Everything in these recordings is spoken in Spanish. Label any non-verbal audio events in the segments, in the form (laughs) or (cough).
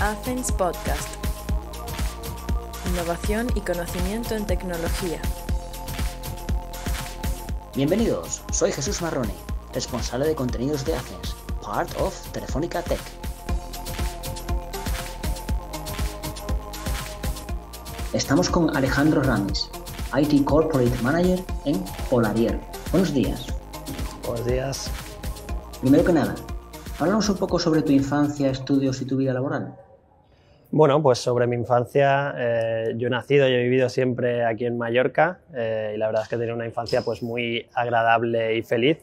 Athens Podcast. Innovación y conocimiento en tecnología. Bienvenidos, soy Jesús Marrone, responsable de contenidos de Athens, part of Telefónica Tech. Estamos con Alejandro Ramis, IT Corporate Manager en Polarier. Buenos días. Buenos días. Primero que nada, háblanos un poco sobre tu infancia, estudios y tu vida laboral. Bueno, pues sobre mi infancia, eh, yo he nacido y he vivido siempre aquí en Mallorca eh, y la verdad es que he tenido una infancia pues muy agradable y feliz.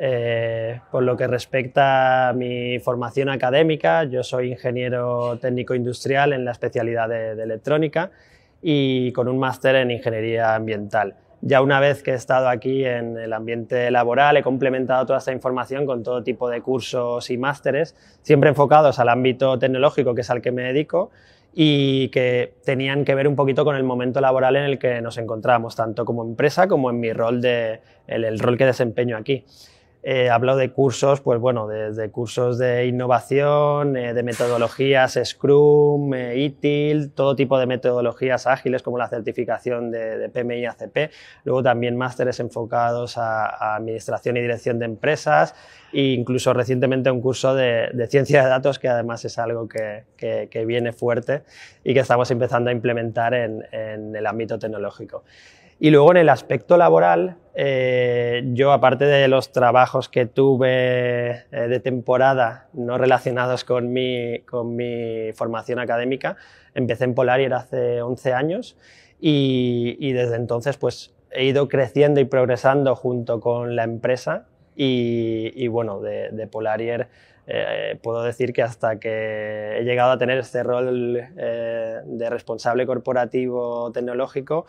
Eh, por lo que respecta a mi formación académica, yo soy ingeniero técnico industrial en la especialidad de electrónica y con un máster en ingeniería ambiental ya una vez que he estado aquí en el ambiente laboral, he complementado toda esta información con todo tipo de cursos y másteres, siempre enfocados al ámbito tecnológico, que es al que me dedico, y que tenían que ver un poquito con el momento laboral en el que nos encontramos, tanto como empresa como en mi rol, de, el, el rol que desempeño aquí. Eh, habló de cursos, pues bueno, de cursos de innovación, eh, de metodologías Scrum, eh, ITIL, todo tipo de metodologías ágiles como la certificación de, de PMI ACP, luego también másteres enfocados a, administración y dirección de empresas e incluso recientemente un curso de, ciencia de datos que además es algo que, viene fuerte y que estamos empezando a implementar en el ámbito tecnológico. Y luego en el aspecto laboral, eh, yo aparte de los trabajos que tuve eh, de temporada no relacionados con mi, con mi formación académica, empecé en Polarier hace 11 años y, y desde entonces pues he ido creciendo y progresando junto con la empresa y, y bueno, de, de Polarier eh, puedo decir que hasta que he llegado a tener este rol de responsable corporativo tecnológico,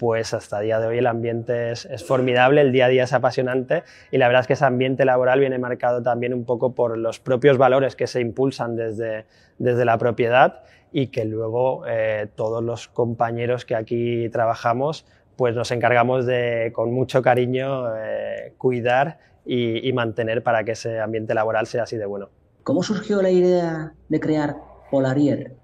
pues hasta el día de hoy el ambiente es, formidable, el día a día es apasionante y la verdad es que ese ambiente laboral viene marcado también un poco por los propios valores que se impulsan desde, desde la propiedad y que luego eh, todos los compañeros que aquí trabajamos pues nos encargamos de con mucho cariño eh, cuidar y, mantener para que ese ambiente laboral sea así de bueno. ¿Cómo surgió la idea de crear Polarier?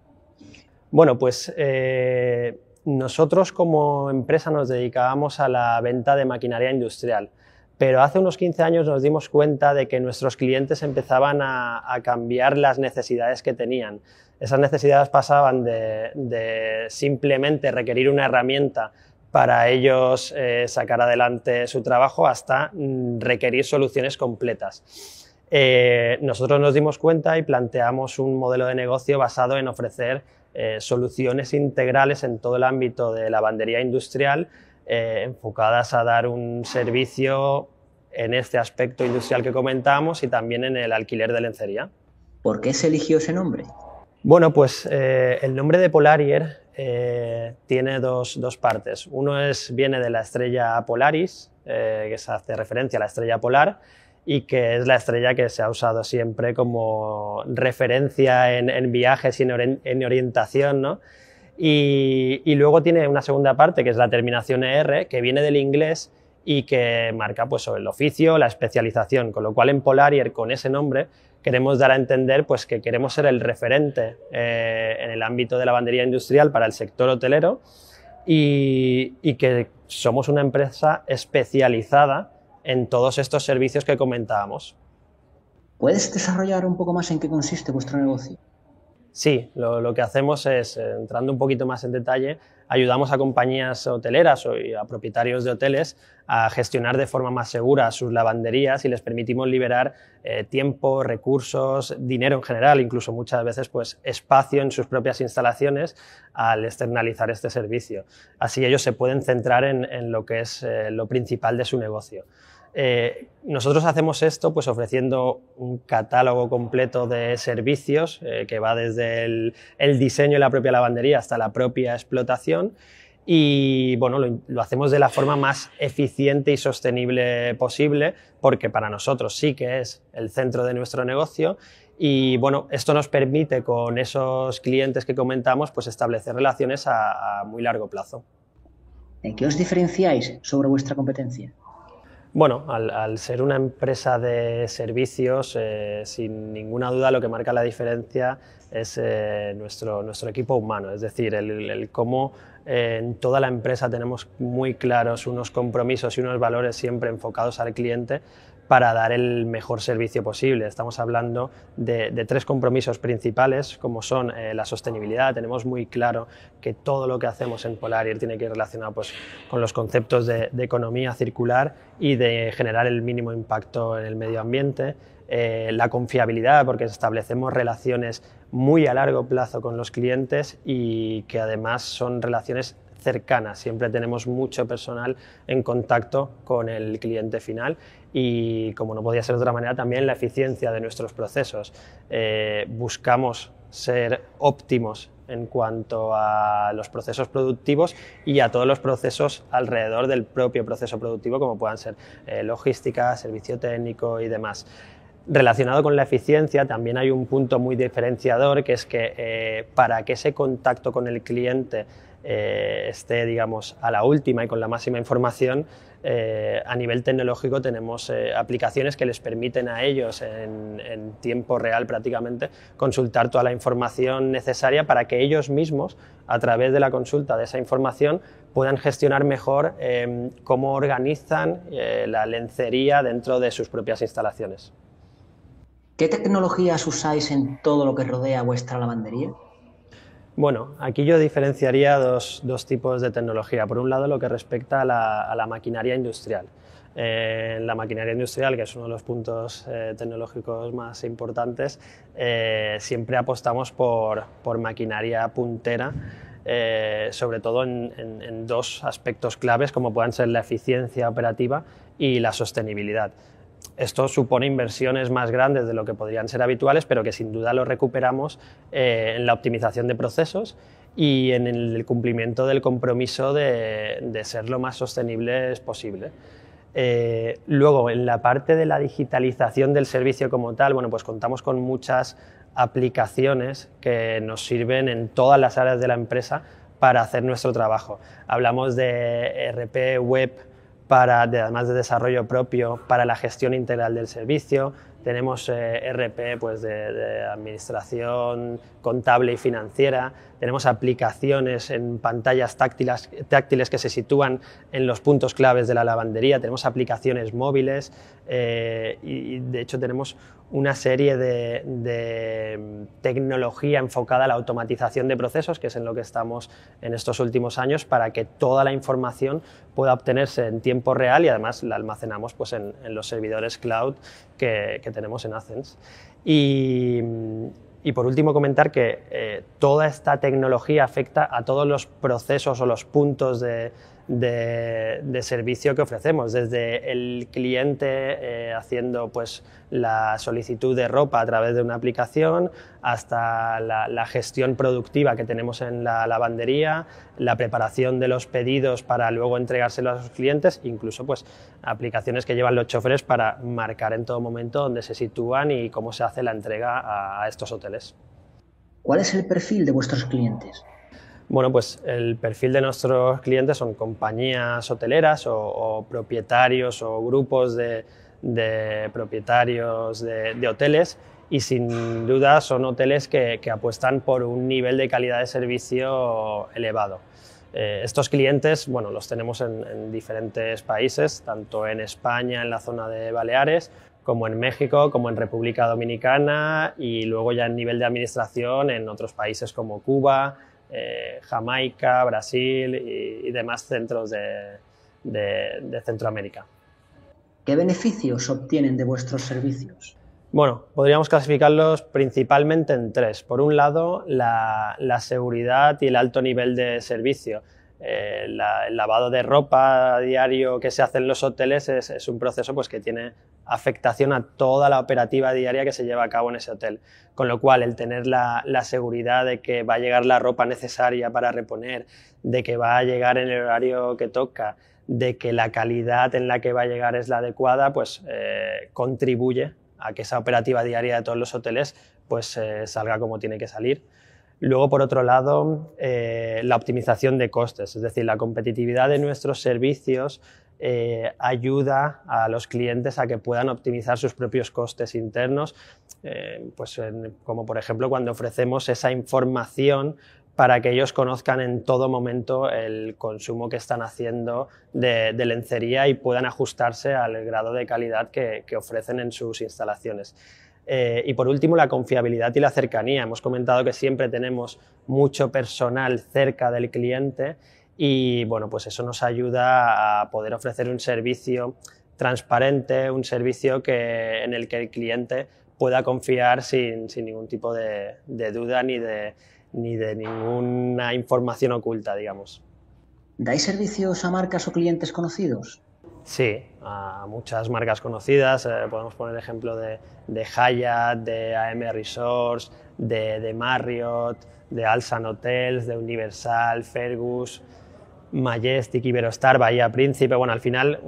Bueno, pues eh, nosotros como empresa nos dedicábamos a la venta de maquinaria industrial, pero hace unos 15 años nos dimos cuenta de que nuestros clientes empezaban a, cambiar las necesidades que tenían. Esas necesidades pasaban de, simplemente requerir una herramienta para ellos eh, sacar adelante su trabajo hasta mm, requerir soluciones completas. Eh, nosotros nos dimos cuenta y planteamos un modelo de negocio basado en ofrecer eh, soluciones integrales en todo el ámbito de la lavandería industrial eh, enfocadas a dar un servicio en este aspecto industrial que comentábamos y también en el alquiler de lencería. ¿Por qué se eligió ese nombre? Bueno, pues eh, el nombre de Polarier tiene dos, partes. Uno es, viene de la estrella Polaris, que se hace referencia a la estrella polar, y que es la estrella que se ha usado siempre como referencia en, viajes y en, orientación, Y, luego tiene una segunda parte que es la terminación ER, que viene del inglés y que marca pues, el oficio, la especialización, con lo cual en Polarier con ese nombre queremos dar a entender pues, que queremos ser el referente eh, en el ámbito de la bandería industrial para el sector hotelero y, y que somos una empresa especializada en todos estos servicios que comentábamos. ¿Puedes desarrollar un poco más en qué consiste vuestro negocio? Sí, lo, que hacemos es, eh, entrando un poquito más en detalle, ayudamos a compañías hoteleras y a propietarios de hoteles a gestionar de forma más segura sus lavanderías y les permitimos liberar eh, tiempo, recursos, dinero en general, incluso muchas veces pues, espacio en sus propias instalaciones al externalizar este servicio. Así ellos se pueden centrar en, lo que es eh, lo principal de su negocio. Eh, nosotros hacemos esto pues ofreciendo un catálogo completo de servicios eh, que va desde el, diseño de la propia lavandería hasta la propia explotación y bueno, lo, hacemos de la forma más eficiente y sostenible posible porque para nosotros sí que es el centro de nuestro negocio y bueno, esto nos permite con esos clientes que comentamos pues establecer relaciones a, a muy largo plazo. ¿En qué os diferenciáis sobre vuestra competencia? Bueno, al, ser una empresa de servicios, eh, sin ninguna duda lo que marca la diferencia es eh, nuestro, equipo humano, es decir, el, cómo eh, en toda la empresa tenemos muy claros unos compromisos y unos valores siempre enfocados al cliente para dar el mejor servicio posible. Estamos hablando de, tres compromisos principales, como son eh, la sostenibilidad. Tenemos muy claro que todo lo que hacemos en Polarir tiene que ir relacionado pues, con los conceptos de, economía circular y de generar el mínimo impacto en el medio ambiente. Eh, la confiabilidad, porque establecemos relaciones muy a largo plazo con los clientes y que además son relaciones Siempre tenemos mucho personal en contacto con el cliente final y, como no podía ser de otra manera, también la eficiencia de nuestros procesos. Eh, buscamos ser óptimos en cuanto a los procesos productivos y a todos los procesos alrededor del propio proceso productivo, como puedan ser eh, logística, servicio técnico y demás. Relacionado con la eficiencia, también hay un punto muy diferenciador, que es que eh, para que ese contacto con el cliente eh, esté, digamos, a la última y con la máxima información, eh, a nivel tecnológico tenemos eh, aplicaciones que les permiten a ellos en, tiempo real prácticamente consultar toda la información necesaria para que ellos mismos, a través de la consulta de esa información, puedan gestionar mejor em, cómo organizan la lencería dentro de sus propias instalaciones. ¿Qué tecnologías usáis en todo lo que rodea vuestra lavandería? Bueno, aquí yo diferenciaría dos, tipos de tecnología. Por un lado, lo que respecta a la, maquinaria industrial. En eh, la maquinaria industrial, que es uno de los puntos eh, tecnológicos más importantes, eh, siempre apostamos por, maquinaria puntera. sobre todo en, en, dos aspectos claves como puedan ser la eficiencia operativa y la sostenibilidad esto supone inversiones más grandes de lo que podrían ser habituales, pero que sin duda lo recuperamos eh, en la optimización de procesos y en el cumplimiento del compromiso de, ser lo más sostenibles posible. Eh, luego, en la parte de la digitalización del servicio como tal, bueno, pues contamos con muchas aplicaciones que nos sirven en todas las áreas de la empresa para hacer nuestro trabajo. Hablamos de e RP web, para, además de desarrollo propio, para la gestión integral del servicio. Tenemos eh, RP pues de, administración contable y financiera tenemos aplicaciones en pantallas táctiles, táctiles que se sitúan en los puntos claves de la lavandería, tenemos aplicaciones móviles eh, y, de hecho tenemos una serie de, mm, tecnología enfocada a la automatización de procesos, que es en lo que estamos en estos últimos años, para que toda la información pueda obtenerse en tiempo real y además la almacenamos pues, en, los servidores cloud que, tenemos en Athens. Y, mm, y por último, comentar que eh, toda esta tecnología afecta a todos los procesos o los puntos de, de, servicio que ofrecemos, desde el cliente eh, haciendo pues, la solicitud de ropa a través de una aplicación hasta la, gestión productiva que tenemos en la lavandería, la preparación de los pedidos para luego entregárselo a sus clientes, incluso pues, aplicaciones que llevan los choferes para marcar en todo momento dónde se sitúan y cómo se hace la entrega a estos hoteles. ¿Cuál es el perfil de vuestros clientes? Bueno, pues el perfil de nuestros clientes son compañías hoteleras o, propietarios o grupos de, propietarios de, hoteles y sin duda son hoteles que, apuestan por un nivel de calidad de servicio elevado. Eh, estos clientes, bueno, los tenemos en diferentes países, tanto en España, en la zona de Baleares, como en México, como en República Dominicana y luego ya en nivel de administración en otros países como Cuba, eh, Jamaica, Brasil y, demás centros de, Centroamérica. ¿Qué beneficios obtienen de vuestros servicios? Bueno, podríamos clasificarlos principalmente en tres. Por un lado, la seguridad y el alto nivel de servicio. Eh, el lavado de ropa diario que se hace en los hoteles es, un proceso pues, que tiene afectación a toda la operativa diaria que se lleva a cabo en ese hotel. Con lo cual, el tener la, seguridad de que va a llegar la ropa necesaria para reponer, de que va a llegar en el horario que toca, de que la calidad en la que va a llegar es la adecuada, pues eh, contribuye a que esa operativa diaria de todos los hoteles pues eh, salga como tiene que salir Luego, por otro lado, eh, la optimización de costes, es decir, la competitividad de nuestros servicios eh, ayuda a los clientes a que puedan optimizar sus propios costes internos, eh, pues como por ejemplo cuando ofrecemos esa información para que ellos conozcan en todo momento el consumo que están haciendo de, lencería y puedan ajustarse al grado de calidad que ofrecen en sus instalaciones. Eh, y por último, la confiabilidad y la cercanía. Hemos comentado que siempre tenemos mucho personal cerca del cliente y bueno, pues eso nos ayuda a poder ofrecer un servicio transparente, un servicio en el que el cliente pueda confiar sin, ningún tipo de, duda ni de, ninguna información oculta, digamos. ¿Dais servicios a marcas o clientes conocidos? Sí, a muchas marcas conocidas. Eh, podemos poner ejemplo de, de Hyatt, de AM Resorts, de, Marriott, de Alsan Hotels, de Universal, Fergus, Majestic, Iberostar, Bahía Príncipe. Bueno, al final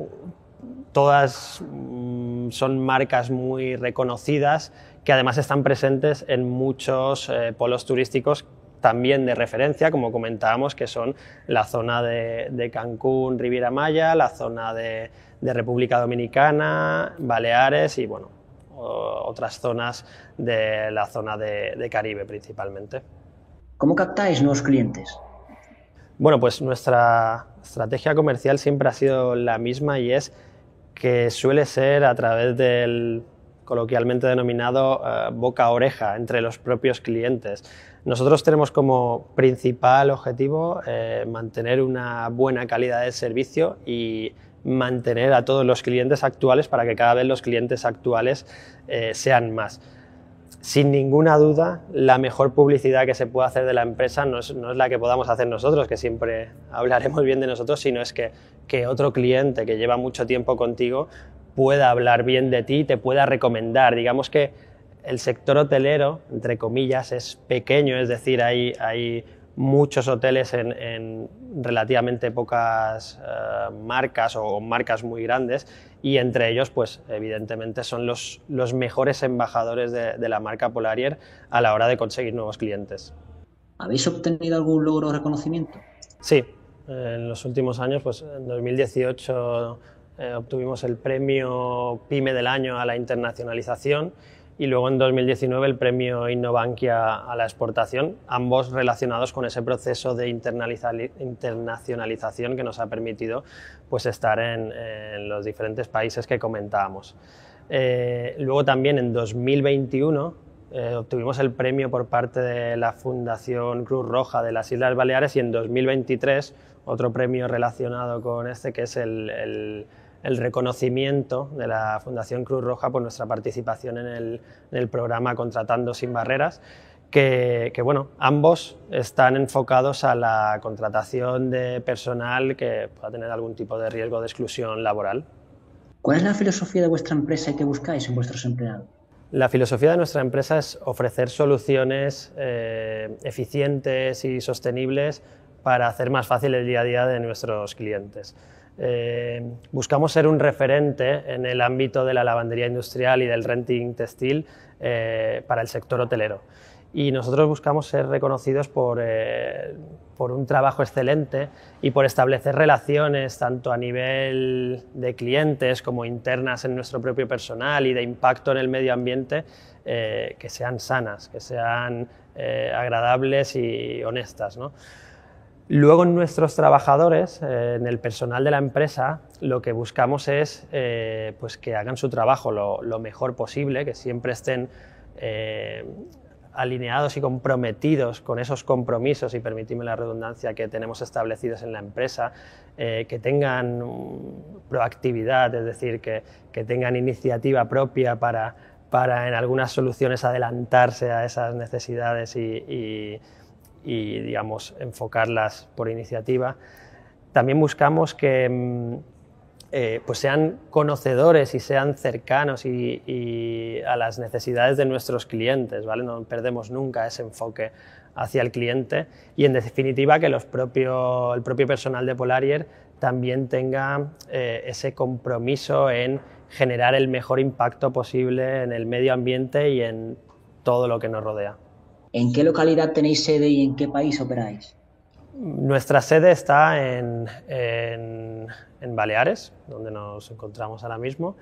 todas mm, son marcas muy reconocidas que además están presentes en muchos eh, polos turísticos también de referencia, como comentábamos, que son la zona de, Cancún, Riviera Maya, la zona de, República Dominicana, Baleares y bueno, otras zonas de la zona de, de Caribe principalmente. ¿Cómo captáis nuevos clientes? Bueno, pues nuestra estrategia comercial siempre ha sido la misma y es que suele ser a través del coloquialmente denominado eh, boca-oreja entre los propios clientes. Nosotros tenemos como principal objetivo eh, mantener una buena calidad de servicio y mantener a todos los clientes actuales para que cada vez los clientes actuales eh, sean más. Sin ninguna duda, la mejor publicidad que se puede hacer de la empresa no es, la que podamos hacer nosotros, que siempre (laughs) hablaremos bien de nosotros, sino es que, que otro cliente que lleva mucho tiempo contigo pueda hablar bien de ti, te pueda recomendar. Digamos que el sector hotelero, entre comillas, es pequeño, es decir, hay, hay muchos hoteles en, relativamente pocas eh, marcas o, marcas muy grandes y entre ellos, pues evidentemente son los, los mejores embajadores de, de, la marca Polarier a la hora de conseguir nuevos clientes. ¿Habéis obtenido algún logro o reconocimiento? Sí, en los últimos años, pues en 2018 eh, obtuvimos el premio PyME del año a la internacionalización y luego en 2019 el premio Innovankia a la exportación, ambos relacionados con ese proceso de internacionalización que nos ha permitido pues, estar en, los diferentes países que comentábamos. Eh, luego también en 2021 eh, obtuvimos el premio por parte de la Fundación Cruz Roja de las Islas Baleares y en 2023 otro premio relacionado con este que es el el reconocimiento de la Fundación Cruz Roja por nuestra participación en el, programa Contratando sin Barreras, que, bueno, ambos están enfocados a la contratación de personal que pueda tener algún tipo de riesgo de exclusión laboral. ¿Cuál es la filosofía de vuestra empresa y qué buscáis en vuestros empleados? La filosofía de nuestra empresa es ofrecer soluciones eh, eficientes y sostenibles para hacer más fácil el día a día de nuestros clientes. Eh, buscamos ser un referente en el ámbito de la lavandería industrial y del renting textil eh, para el sector hotelero. Y nosotros buscamos ser reconocidos eh, por, un trabajo excelente y por establecer relaciones tanto a nivel de clientes como internas en nuestro propio personal y de impacto en el medio ambiente que sean sanas, que sean agradables y honestas. Luego en nuestros trabajadores, eh, en el personal de la empresa, lo que buscamos es eh, pues que hagan su trabajo lo, mejor posible, que siempre estén eh, alineados y comprometidos con esos compromisos, y permitirme la redundancia, que tenemos establecidos en la empresa, que tengan proactividad, es decir, que, tengan iniciativa propia para, en algunas soluciones adelantarse a esas necesidades y y digamos, enfocarlas por iniciativa. También buscamos que mm, eh, pues sean conocedores y sean cercanos y, a las necesidades de nuestros clientes, ¿vale? No perdemos nunca ese enfoque hacia el cliente y en definitiva que los el propio personal de Polarier también tenga eh, ese compromiso en generar el mejor impacto posible en el medio ambiente y en todo lo que nos rodea. ¿En qué localidad tenéis sede y en qué país operáis? Nuestra sede está en, Baleares, donde nos encontramos ahora mismo,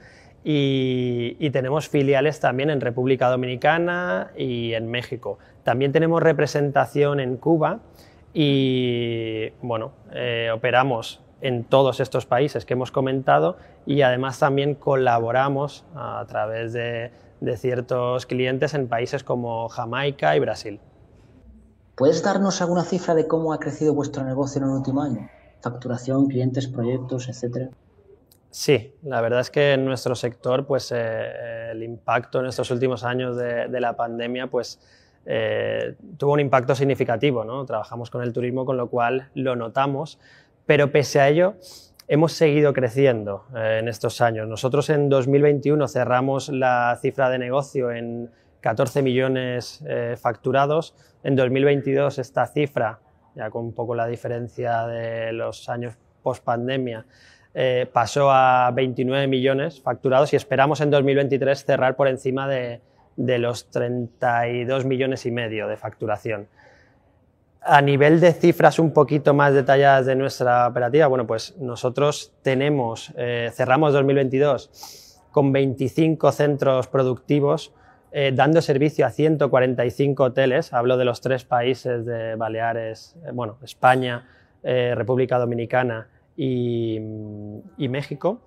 y, tenemos filiales también en República Dominicana y en México. También tenemos representación en Cuba y, bueno, eh, operamos en todos estos países que hemos comentado y además también colaboramos a través de de ciertos clientes en países como Jamaica y Brasil. ¿Puedes darnos alguna cifra de cómo ha crecido vuestro negocio en el último año? Facturación, clientes, proyectos, etcétera. Sí, la verdad es que en nuestro sector, pues eh, el impacto en estos últimos años de, la pandemia, pues eh, tuvo un impacto significativo, ¿no? Trabajamos con el turismo, con lo cual lo notamos, pero pese a ello, hemos seguido creciendo eh, en estos años. Nosotros en 2021 cerramos la cifra de negocio en 14 millones eh, facturados. En 2022 esta cifra, ya con un poco la diferencia de los años post pandemia, eh, pasó a 29 millones facturados y esperamos en 2023 cerrar por encima de, de los 32 millones y medio de facturación. A nivel de cifras un poquito más detalladas de nuestra operativa, bueno, pues nosotros tenemos, eh, cerramos 2022 con 25 centros productivos, eh, dando servicio a 145 hoteles. Hablo de los tres países de Baleares, eh, bueno, España, República Dominicana y, mm, y México.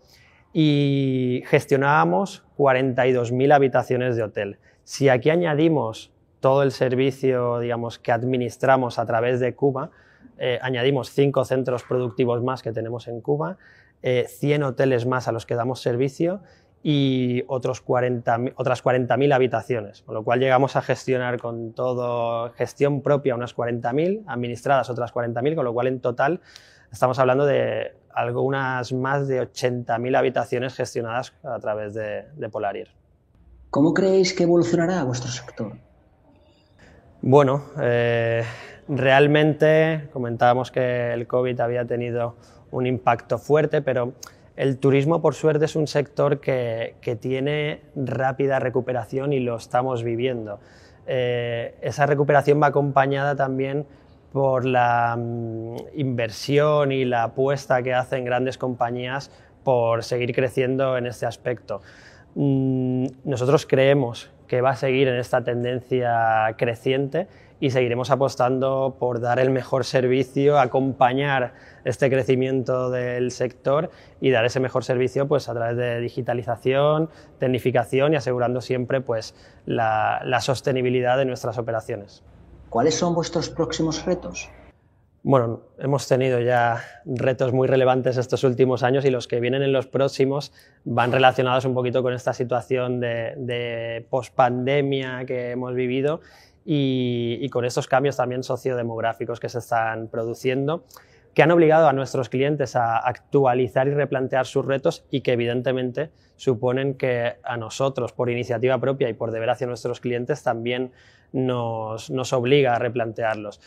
Y gestionábamos 42.000 habitaciones de hotel. Si aquí añadimos todo el servicio digamos, que administramos a través de Cuba, eh, añadimos cinco centros productivos más que tenemos en Cuba, 100 eh, hoteles más a los que damos servicio y otros 40, otras 40.000 habitaciones, con lo cual llegamos a gestionar con todo gestión propia unas 40.000, administradas otras 40.000, con lo cual en total estamos hablando de algunas más de 80.000 habitaciones gestionadas a través de, de ¿Cómo creéis que evolucionará vuestro sector? Bueno, eh, realmente comentábamos que el COVID había tenido un impacto fuerte, pero el turismo, por suerte, es un sector que, tiene rápida recuperación y lo estamos viviendo. Eh, esa recuperación va acompañada también por la mm, inversión y la apuesta que hacen grandes compañías por seguir creciendo en este aspecto. Mm, nosotros creemos que va a seguir en esta tendencia creciente y seguiremos apostando por dar el mejor servicio, acompañar este crecimiento del sector y dar ese mejor servicio pues, a través de digitalización, tecnificación y asegurando siempre pues, la sostenibilidad de nuestras operaciones. ¿Cuáles son vuestros próximos retos? Bueno, hemos tenido ya retos muy relevantes estos últimos años y los que vienen en los próximos van relacionados un poquito con esta situación de, de pospandemia que hemos vivido y, y, con estos cambios también sociodemográficos que se están produciendo, que han obligado a nuestros clientes a actualizar y replantear sus retos y que evidentemente suponen que a nosotros, por iniciativa propia y por deber hacia nuestros clientes, también nos, nos obliga a replantearlos.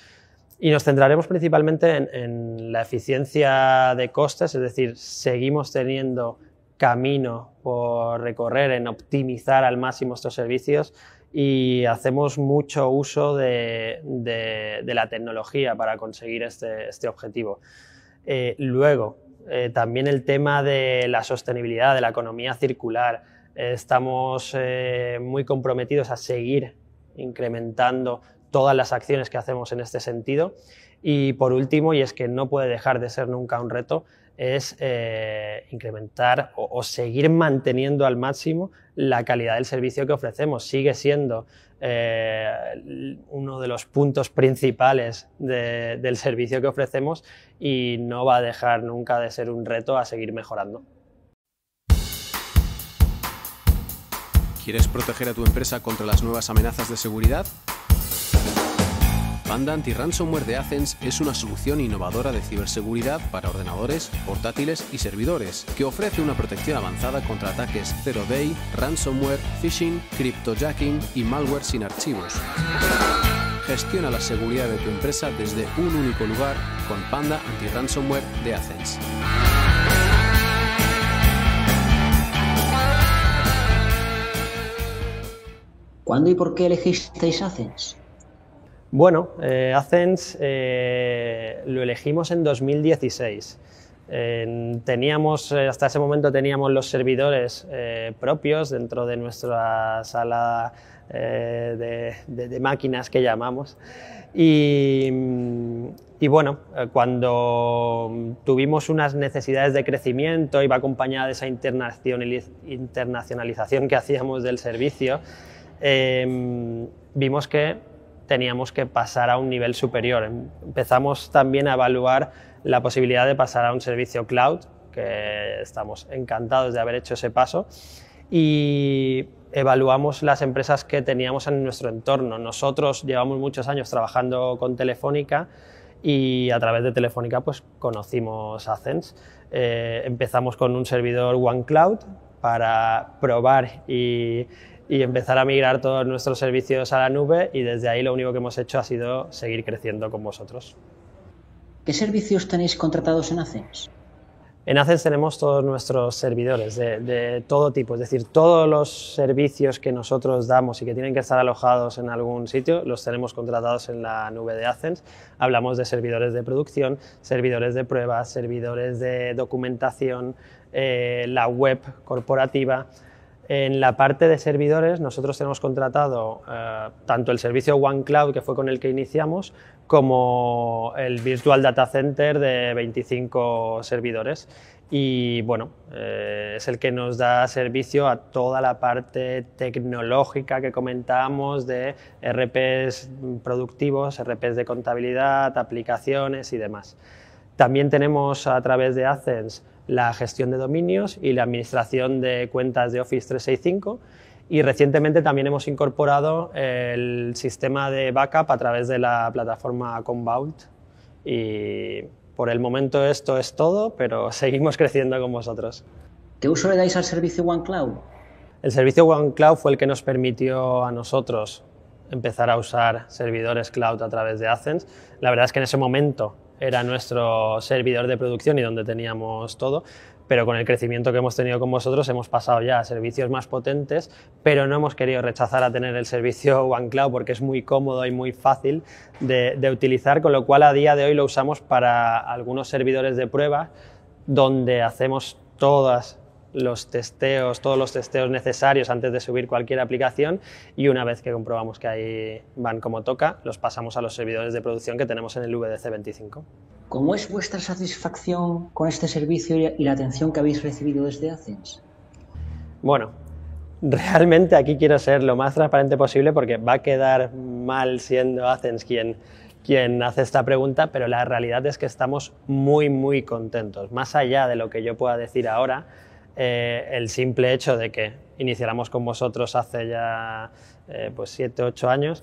Y nos centraremos principalmente en, la eficiencia de costes, es decir, seguimos teniendo camino por recorrer en optimizar al máximo estos servicios y hacemos mucho uso de, la tecnología para conseguir este, este objetivo. Eh, luego, eh, también el tema de la sostenibilidad, de la economía circular. Eh, estamos muy comprometidos a seguir incrementando todas las acciones que hacemos en este sentido. Y por último, y es que no puede dejar de ser nunca un reto, es eh, incrementar o, seguir manteniendo al máximo la calidad del servicio que ofrecemos. Sigue siendo eh, uno de los puntos principales del servicio que ofrecemos y no va a dejar nunca de ser un reto a seguir mejorando. ¿Quieres proteger a tu empresa contra las nuevas amenazas de seguridad? Panda Anti-Ransomware de Athens es una solución innovadora de ciberseguridad para ordenadores, portátiles y servidores, que ofrece una protección avanzada contra ataques Zero Day, ransomware, phishing, cryptojacking y malware sin archivos. Gestiona la seguridad de tu empresa desde un único lugar con Panda Anti-Ransomware de Athens. ¿Cuándo y por qué elegisteis Athens? Bueno, eh, ACENS eh, lo elegimos en 2016. Eh, teníamos, hasta ese momento teníamos los servidores propios dentro de nuestra sala de, máquinas que llamamos. Y, y, bueno, cuando tuvimos unas necesidades de crecimiento, iba acompañada de esa internacionalización que hacíamos del servicio, vimos que teníamos que pasar a un nivel superior. Em, empezamos también a evaluar la posibilidad de pasar a un servicio cloud, que estamos encantados de haber hecho ese paso, y evaluamos las empresas que teníamos en nuestro entorno. Nosotros llevamos muchos años trabajando con Telefónica y a través de Telefónica pues, conocimos a Eh, empezamos con un servidor OneCloud para probar y y empezar a migrar todos nuestros servicios a la nube y desde ahí lo único que hemos hecho ha sido seguir creciendo con vosotros. ¿Qué servicios tenéis contratados en Acens? En Acens tenemos todos nuestros servidores de, todo tipo, es decir, todos los servicios que nosotros damos y que tienen que estar alojados en algún sitio, los tenemos contratados en la nube de Acens. Hablamos de servidores de producción, servidores de pruebas, servidores de documentación, eh, la web corporativa, en la parte de servidores, nosotros tenemos contratado eh, tanto el servicio OneCloud, que fue con el que iniciamos, como el Virtual Data Center de 25 servidores. Y bueno, eh, es el que nos da servicio a toda la parte tecnológica que comentábamos de RPs productivos, RPs de contabilidad, aplicaciones y demás. También tenemos a través de Athens la gestión de dominios y la administración de cuentas de Office 365. Y recientemente también hemos incorporado el sistema de backup a través de la plataforma Convault. Y por el momento esto es todo, pero (laughs) seguimos creciendo con vosotros. ¿Qué uso le dais al servicio OneCloud? El servicio OneCloud fue el que nos permitió a nosotros empezar a usar servidores cloud a través de Athens. La verdad es que en ese momento era nuestro servidor de producción y donde teníamos todo, pero con el crecimiento que hemos tenido con vosotros hemos pasado ya a servicios más potentes, pero no hemos querido rechazar a tener el servicio (laughs) OneCloud porque es muy cómodo y muy fácil de, de utilizar, con lo cual a día de hoy lo usamos para algunos servidores de prueba donde hacemos todas los testeos, todos los testeos necesarios antes de subir cualquier aplicación y una vez que comprobamos que ahí van como toca, los pasamos a los servidores de producción que tenemos en el VDC 25. ¿Cómo es vuestra satisfacción con este servicio y la atención que habéis recibido desde Athens? Bueno, realmente aquí quiero ser lo más transparente posible porque va a quedar mal siendo Athens quien quien hace esta pregunta, pero la realidad es que estamos muy, muy contentos. Más allá de lo que yo pueda decir ahora, eh, el simple hecho de que iniciáramos con vosotros hace ya eh, pues ocho años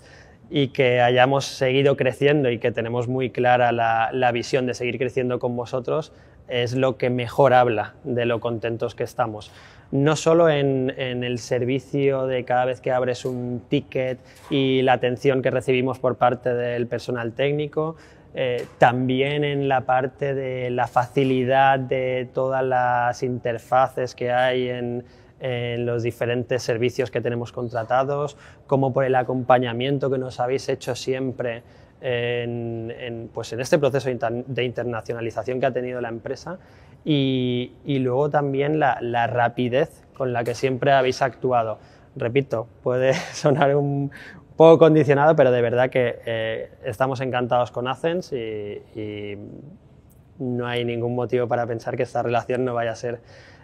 y que hayamos seguido creciendo y que tenemos muy clara la, visión de seguir creciendo con vosotros es lo que mejor habla de lo contentos que estamos. No solo en el servicio de cada vez que abres un ticket y la atención que recibimos por parte del personal técnico, eh, también en la parte de la facilidad de todas las interfaces que hay en, los diferentes servicios que tenemos contratados, como por el acompañamiento que nos habéis hecho siempre en, pues en este proceso de internacionalización que ha tenido la empresa y, luego también la, rapidez con la que siempre habéis actuado. Repito, puede (laughs) sonar un, poco condicionado, pero de verdad que eh, estamos encantados con Athens y, no hay ningún motivo para pensar que esta relación no vaya a ser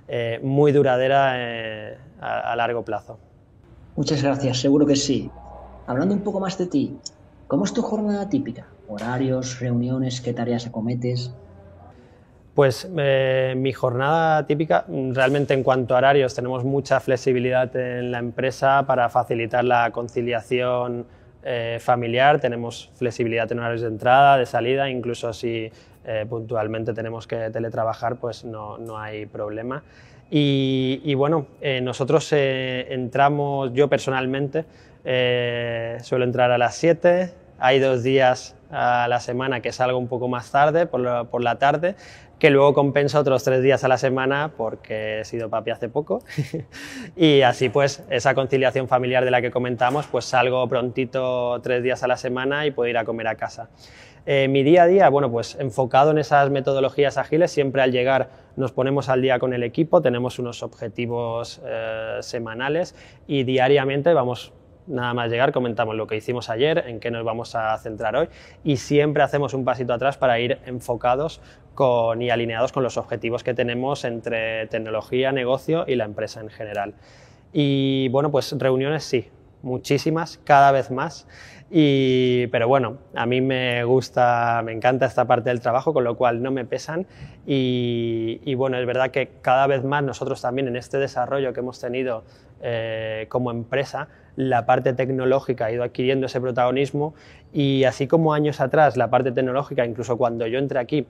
eh, muy duradera eh, a, a, largo plazo. Muchas gracias, seguro que sí. Hablando un poco más de ti, ¿cómo es tu jornada típica? ¿Horarios, reuniones, qué tareas acometes? Pues eh, mi jornada típica, mm, realmente en cuanto a horarios, tenemos mucha flexibilidad en la empresa para facilitar la conciliación eh, familiar, tenemos flexibilidad en horarios de entrada, de salida, incluso si eh, puntualmente tenemos que teletrabajar, pues no, hay problema. Y, bueno, nosotros entramos, yo personalmente, suelo entrar a las 7, hay dos días a la semana que salgo un poco más tarde, por por la tarde, que luego compensa otros tres días a la semana porque he sido papi hace poco. (laughs) y así pues esa conciliación familiar de la que comentamos, pues salgo prontito tres días a la semana y puedo ir a comer a casa. Eh, mi día a día, bueno, pues enfocado en esas metodologías ágiles, siempre al llegar nos ponemos al día con el equipo, tenemos unos objetivos eh, semanales y diariamente vamos Nada más llegar comentamos lo que hicimos ayer, en qué nos vamos a centrar hoy y siempre hacemos un pasito atrás para ir enfocados con, y alineados con los objetivos que tenemos entre tecnología, negocio y la empresa en general. Y bueno, pues reuniones sí, muchísimas, cada vez más. pero bueno, a mí me gusta, me encanta esta parte del trabajo, con lo cual no me pesan. Y, y bueno, es verdad que cada vez más nosotros también en este desarrollo que hemos tenido eh, como empresa, la parte tecnológica ha ido adquiriendo ese protagonismo y así como años atrás la parte tecnológica, incluso cuando yo entré aquí,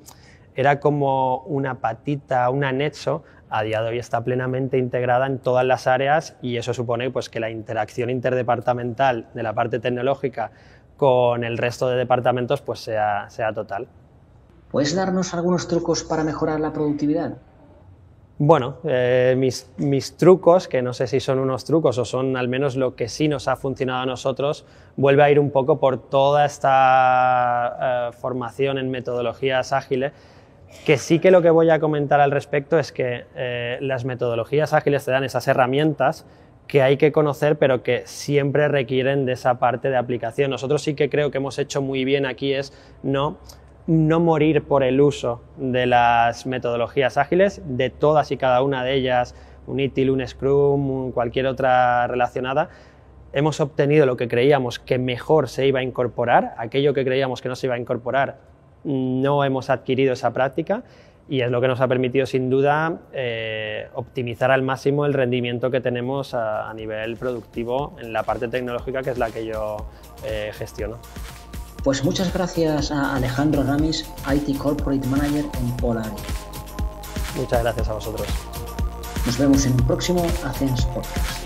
era como una patita, un anexo, a día de hoy está plenamente integrada en todas las áreas y eso supone pues, que la interacción interdepartamental de la parte tecnológica con el resto de departamentos pues, sea, sea total. ¿Puedes darnos algunos trucos para mejorar la productividad? Bueno, eh, mis, trucos, que no sé si son unos trucos o son al menos lo que sí nos ha funcionado a nosotros, vuelve a ir un poco por toda esta eh, formación en metodologías ágiles, que sí que lo que voy a comentar al respecto es que eh, las metodologías ágiles te dan esas herramientas que hay que conocer, pero que siempre requieren de esa parte de aplicación. Nosotros sí que creo que hemos hecho muy bien aquí es no no morir por el uso de las metodologías ágiles, de todas y cada una de ellas, un ITIL, un Scrum, cualquier otra relacionada, hemos obtenido lo que creíamos que mejor se iba a incorporar, aquello que creíamos que no se iba a incorporar, no hemos adquirido esa práctica y es lo que nos ha permitido sin duda eh, optimizar al máximo el rendimiento que tenemos a, nivel productivo en la parte tecnológica que es la que yo eh, gestiono. Pues muchas gracias a Alejandro Ramis, IT Corporate Manager en Polaris. Muchas gracias a vosotros. Nos vemos en un próximo Athens Podcast.